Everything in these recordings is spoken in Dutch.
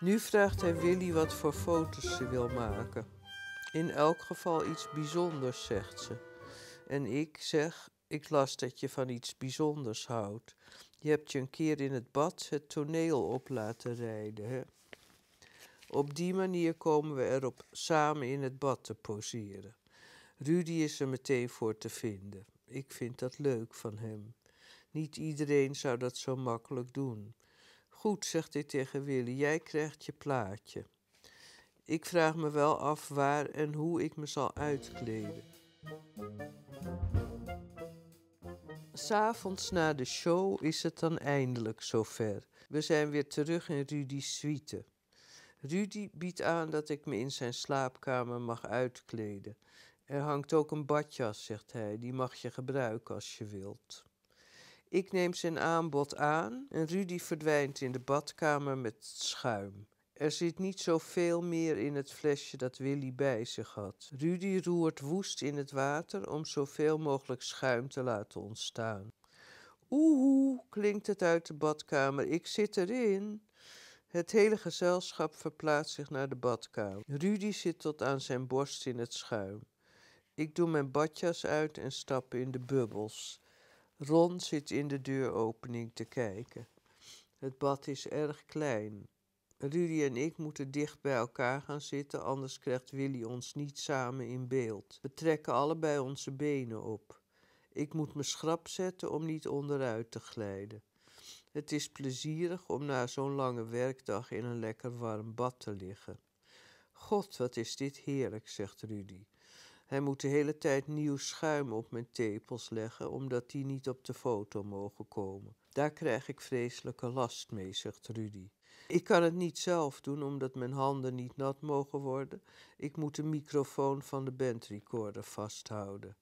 Nu vraagt hij Willy wat voor foto's ze wil maken. In elk geval iets bijzonders, zegt ze. En ik zeg, ik las dat je van iets bijzonders houdt. Je hebt je een keer in het bad het toneel op laten rijden. Hè? Op die manier komen we erop samen in het bad te poseren. Rudy is er meteen voor te vinden. Ik vind dat leuk van hem. Niet iedereen zou dat zo makkelijk doen. Goed, zegt hij tegen Willy, jij krijgt je plaatje. Ik vraag me wel af waar en hoe ik me zal uitkleden. S'avonds na de show is het dan eindelijk zover. We zijn weer terug in Rudy's suite. Rudy biedt aan dat ik me in zijn slaapkamer mag uitkleden. Er hangt ook een badjas, zegt hij, die mag je gebruiken als je wilt. Ik neem zijn aanbod aan en Rudy verdwijnt in de badkamer met schuim. Er zit niet zoveel meer in het flesje dat Willy bij zich had. Rudy roert woest in het water om zoveel mogelijk schuim te laten ontstaan. Oeh, klinkt het uit de badkamer, ik zit erin. Het hele gezelschap verplaatst zich naar de badkamer. Rudy zit tot aan zijn borst in het schuim. Ik doe mijn badjas uit en stap in de bubbels. Ron zit in de deuropening te kijken. Het bad is erg klein. Rudy en ik moeten dicht bij elkaar gaan zitten, anders krijgt Willy ons niet samen in beeld. We trekken allebei onze benen op. Ik moet me schrap zetten om niet onderuit te glijden. Het is plezierig om na zo'n lange werkdag in een lekker warm bad te liggen. God, wat is dit heerlijk, zegt Rudy. Hij moet de hele tijd nieuw schuim op mijn tepels leggen, omdat die niet op de foto mogen komen. Daar krijg ik vreselijke last mee, zegt Rudy. Ik kan het niet zelf doen omdat mijn handen niet nat mogen worden. Ik moet de microfoon van de bandrecorder vasthouden.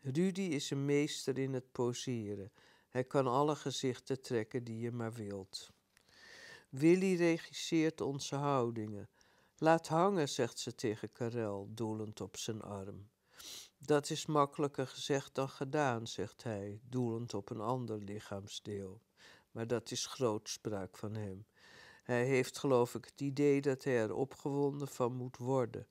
Rudy is een meester in het poseren. Hij kan alle gezichten trekken die je maar wilt. Willy regisseert onze houdingen. Laat hangen, zegt ze tegen Karel, doelend op zijn arm. Dat is makkelijker gezegd dan gedaan, zegt hij, doelend op een ander lichaamsdeel. Maar dat is grootspraak van hem. Hij heeft, geloof ik, het idee dat hij er opgewonden van moet worden.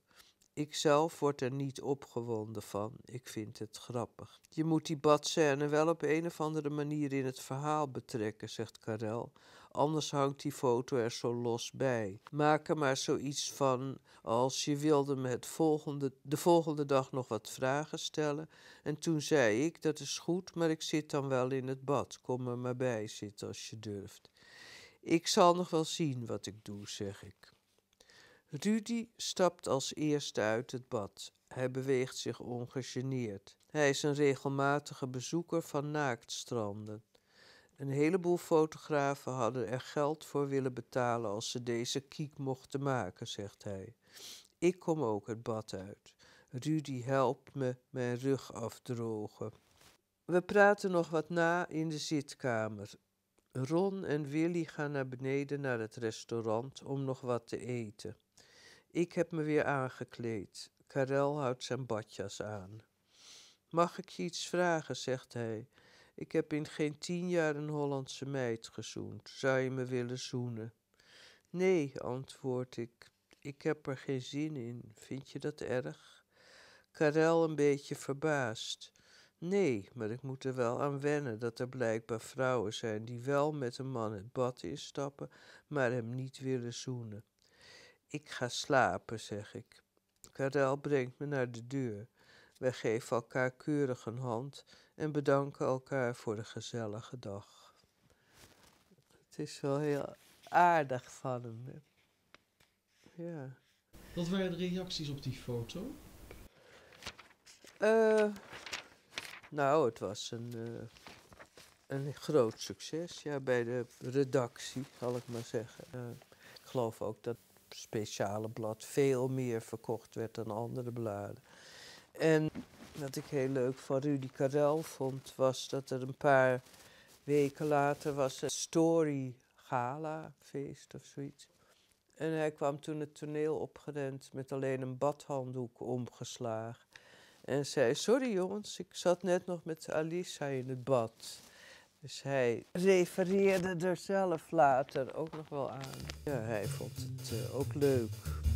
Ikzelf word er niet opgewonden van. Ik vind het grappig. Je moet die badscène wel op een of andere manier in het verhaal betrekken, zegt Karel, anders hangt die foto er zo los bij. Maak er maar zoiets van als je wilde me het volgende, de volgende dag nog wat vragen stellen. En toen zei ik, dat is goed, maar ik zit dan wel in het bad. Kom er maar bij zitten als je durft. Ik zal nog wel zien wat ik doe, zeg ik. Rudy stapt als eerste uit het bad. Hij beweegt zich ongegeneerd. Hij is een regelmatige bezoeker van naaktstranden. Een heleboel fotografen hadden er geld voor willen betalen als ze deze kiek mochten maken, zegt hij. Ik kom ook het bad uit. Rudy helpt me mijn rug afdrogen. We praten nog wat na in de zitkamer. Ron en Willy gaan naar beneden naar het restaurant om nog wat te eten. Ik heb me weer aangekleed. Karel houdt zijn badjas aan. Mag ik je iets vragen, zegt hij. Ik heb in geen tien jaar een Hollandse meid gezoend. Zou je me willen zoenen? Nee, antwoord ik. Ik heb er geen zin in. Vind je dat erg? Karel een beetje verbaasd. Nee, maar ik moet er wel aan wennen dat er blijkbaar vrouwen zijn die wel met een man het bad instappen, maar hem niet willen zoenen. Ik ga slapen, zeg ik. Karel brengt me naar de deur. Wij geven elkaar keurig een hand en bedanken elkaar voor de gezellige dag. Het is wel heel aardig van hem. Ja. Wat waren de reacties op die foto? Eh, nou, het was een, eh, een groot succes ja, bij de redactie, zal ik maar zeggen. Eh, ik geloof ook dat het speciale blad veel meer verkocht werd dan andere bladen. En wat ik heel leuk van Rudy Karel vond, was dat er een paar weken later was een story gala feest of zoiets. En hij kwam toen het toneel opgerend met alleen een badhanddoek omgeslagen. En zei: Sorry jongens, ik zat net nog met Alisa in het bad. Dus hij refereerde er zelf later ook nog wel aan. Ja, hij vond het eh, ook leuk.